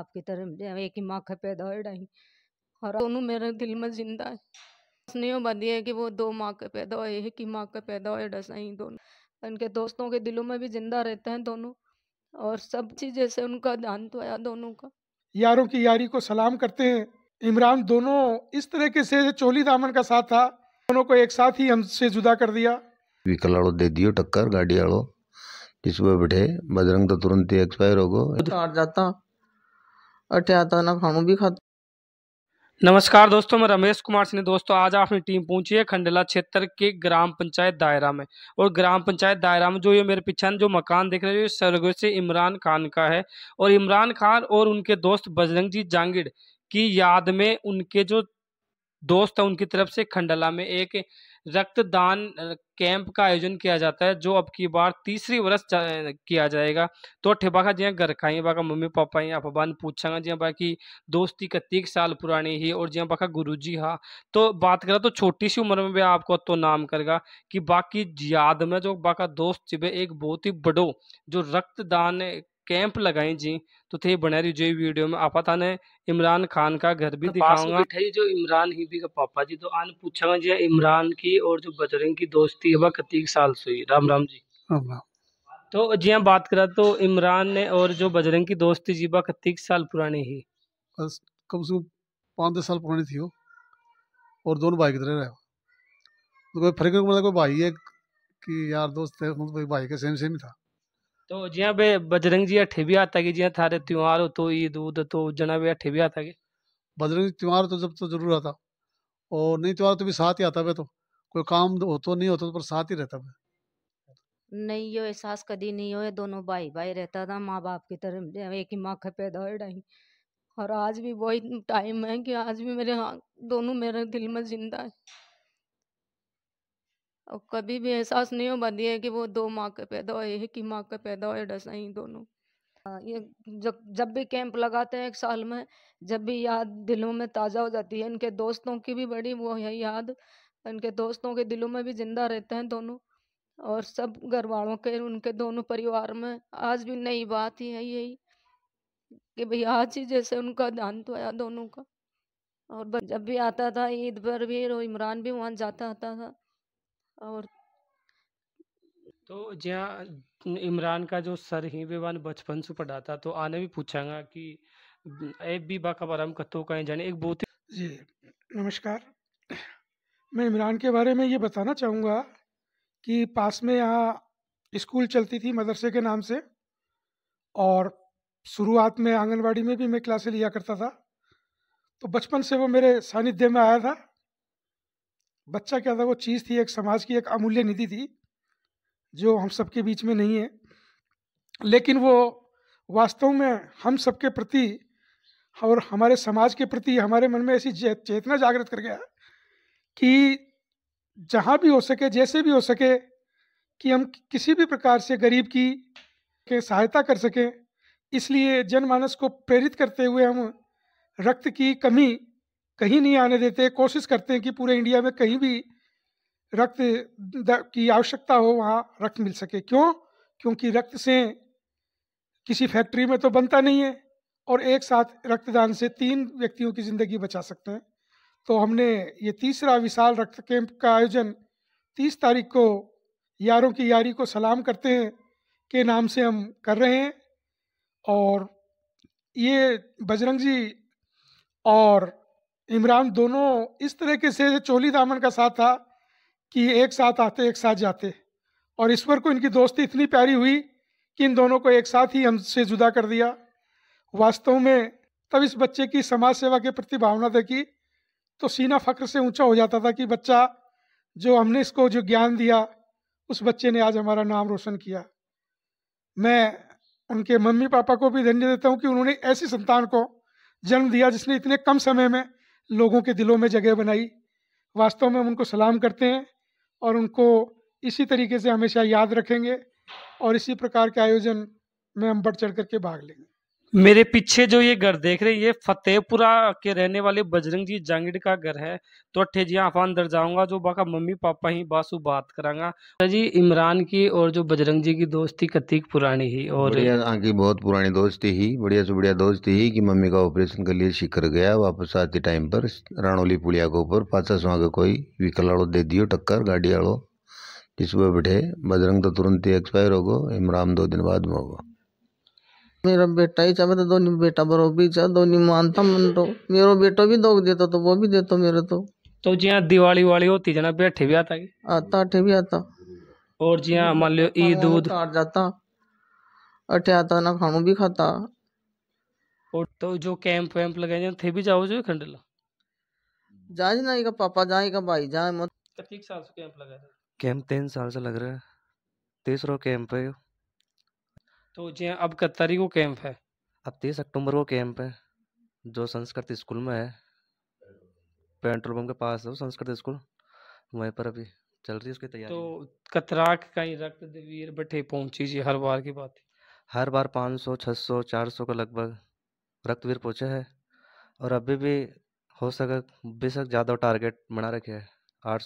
आपकी तरफ एक ही का पैदा हो रही और दोनों मेरे दिल में जिंदा है स्नेह बात है कि वो दो माँ का पैदा हुए एक ही माँ का पैदा हुए डसाई दोनों उनके दोस्तों के दिलों में भी जिंदा रहते हैं दोनों और सब चीज जैसे उनका ध्यान तो आया दोनों का यारों की यारी को सलाम करते हैं इमरान दोनों इस तरीके से चोली दामन का साथ था दोनों को एक साथ ही हमसे जुदा कर दिया व्हीकल वालों दे दियो टक्कर गाड़ी वालों किस पर बैठे बजरंग तो तुरंत एक्सपायर हो गए जाता अटे तो तो ना खानू भी नमस्कार दोस्तों मैं रमेश कुमार सिंह दोस्तों आज अपनी टीम पहुंची है खंडला क्षेत्र के ग्राम पंचायत दायरा में और ग्राम पंचायत दायरा में जो ये मेरे पीछे जो मकान देख रहे हैं ये सरगोशी इमरान खान का है और इमरान खान और उनके दोस्त बजरंग जी जांगिड़ की याद में उनके जो दोस्त है उनकी तरफ से खंडला में एक रक्तदान कैंप का आयोजन किया जाता है जो अब की बार तीसरी वर्ष किया जाएगा तो ठेबा का जी घर खाई बाका मम्मी पापा ही आप बान पूछागा बाकी दोस्ती कतीक साल पुरानी ही और जी बाका गुरु जी हा तो बात करा तो छोटी सी उम्र में भी आपको तो नाम करेगा कि बाकी याद में जो बाका दोस्त चिबे एक बहुत ही बड़ो जो रक्तदान कैंप लगाई जी तो थे बने रही जो वीडियो में आपा था इमरान खान का घर भी तो दिखाऊंगा बैठे जो इमरान ही भी का पापा जी तो आने पूछा जी इमरान की और जो बजरंग की दोस्ती है वह कतीक साल से हुई राम राम जी तो जी हम हाँ, बात करा तो इमरान ने और जो बजरंग की दोस्ती जी वह कतीक साल पुरानी ही कम से कम पाँच दस साल पुरानी थी वो और दोनों भाई कितने रहे तो कोई फर्क मतलब कोई भाई है कि यार दोस्त है मतलब भाई का सेम सेम ही था तो जिया बे बजरंग जी अठे भी आता कि जिया थारे त्यौहार हो तो ईद उद तो जना बे अठे भी आता कि बजरंग जी त्यौहार तो जब तो जरूर आता और नहीं त्यौहार तो भी साथ ही आता वे तो कोई काम हो तो नहीं होता तो पर साथ ही रहता वे नहीं यो एहसास कभी नहीं हो दोनों भाई भाई रहता था माँ बाप की तरह एक ही माँ का पैदा हो टाइम और आज भी वही टाइम है कि आज भी मेरे हाँ, दोनों मेरे दिल में जिंदा है और कभी भी एहसास नहीं हो पाती है कि वो दो माँ के पैदा हुए एक ही माँ के पैदा हुए ही दोनों हाँ, ये जब जब भी कैंप लगाते हैं एक साल में जब भी याद दिलों में ताज़ा हो जाती है इनके दोस्तों की भी बड़ी वो है याद इनके दोस्तों के दिलों में भी जिंदा रहते हैं दोनों और सब घर वालों के उनके दोनों परिवार में आज भी नई बात ही है यही कि भाई आज ही जैसे उनका तो आया दोनों का और जब भी आता था ईद पर भी और इमरान भी वहाँ जाता आता था और तो जहाँ इमरान का जो सर ही बेवान बचपन से पढ़ा था तो आने भी पूछांगा कि ऐप भी बाका हम कत्तो का जाने एक बहुत जी नमस्कार मैं इमरान के बारे में ये बताना चाहूँगा कि पास में यहाँ स्कूल चलती थी मदरसे के नाम से और शुरुआत में आंगनवाड़ी में भी मैं क्लासे लिया करता था तो बचपन से वो मेरे सानिध्य में आया था बच्चा क्या था वो चीज़ थी एक समाज की एक अमूल्य निधि थी जो हम सबके बीच में नहीं है लेकिन वो वास्तव में हम सबके प्रति और हमारे समाज के प्रति हमारे मन में ऐसी चेतना जागृत कर गया कि जहाँ भी हो सके जैसे भी हो सके कि हम किसी भी प्रकार से गरीब की के सहायता कर सकें इसलिए जनमानस को प्रेरित करते हुए हम रक्त की कमी कहीं नहीं आने देते कोशिश करते हैं कि पूरे इंडिया में कहीं भी रक्त की आवश्यकता हो वहाँ रक्त मिल सके क्यों क्योंकि रक्त से किसी फैक्ट्री में तो बनता नहीं है और एक साथ रक्तदान से तीन व्यक्तियों की ज़िंदगी बचा सकते हैं तो हमने ये तीसरा विशाल रक्त कैंप का आयोजन तीस तारीख को यारों की यारी को सलाम करते हैं के नाम से हम कर रहे हैं और ये बजरंग जी और इमरान दोनों इस तरीके से चोली दामन का साथ था कि एक साथ आते एक साथ जाते और ईश्वर को इनकी दोस्ती इतनी प्यारी हुई कि इन दोनों को एक साथ ही हमसे जुदा कर दिया वास्तव में तब इस बच्चे की समाज सेवा के प्रति भावना देखी तो सीना फख्र से ऊंचा हो जाता था कि बच्चा जो हमने इसको जो ज्ञान दिया उस बच्चे ने आज हमारा नाम रोशन किया मैं उनके मम्मी पापा को भी धन्य देता हूँ कि उन्होंने ऐसी संतान को जन्म दिया जिसने इतने कम समय में लोगों के दिलों में जगह बनाई वास्तव में हम उनको सलाम करते हैं और उनको इसी तरीके से हमेशा याद रखेंगे और इसी प्रकार के आयोजन में हम बढ़ चढ़ करके भाग लेंगे मेरे पीछे जो ये घर देख रहे हैं ये फतेहपुरा के रहने वाले बजरंग जी जांगिड़ का घर है तो अट्ठे जी आप अंदर जाऊंगा जो बाका मम्मी पापा ही बासु बात करांगा तो जी इमरान की और जो बजरंग जी की दोस्ती कतिक पुरानी ही और की हाँ बहुत पुरानी दोस्ती ही बढ़िया से बढ़िया दोस्ती ही कि मम्मी का ऑपरेशन कर लिए शिकर गया वापस आते टाइम पर राणोली पुलिया के ऊपर पाचा सुहा का कोई व्हीकल आड़ो दे दियो टक्कर गाड़ी आड़ो जिस बैठे बजरंग तो तुरंत ही एक्सपायर होगो इमरान दो दिन बाद में होगा मेरा बेटा ही चाहे तो दोनों बेटा बरोबरी चाहे दोनों मानता मन तो मेरो बेटो भी दोग देता तो वो भी देता मेरे तो तो जी हाँ दिवाली वाली होती जना बैठे भी आता है आता अठे भी आता और जी हाँ मान लो ईद दूध जाता अठे आता ना खानू भी खाता और तो जो कैंप वैम्प लगाए थे भी जाओ जो खंडला जाए ना का पापा जाए का भाई जाए मत तो कितने साल से कैंप लगा कैंप तीन साल से लग रहा है तीसरा कैंप है तो जी हाँ, अब कत तारीख को कैंप है अब तीस अक्टूबर को कैंप है जो संस्कृत स्कूल में है पेट्रोल पंप के पास है वो संस्कृत स्कूल वहीं पर अभी चल रही है उसकी तैयारी तो कतराक कहीं रक्त वीर बठे पहुंची जी हर बार की बात हर बार 500 600 400 का लगभग रक्त वीर पहुँचे है और अभी भी हो सके बेशक ज़्यादा टारगेट बना रखे है आठ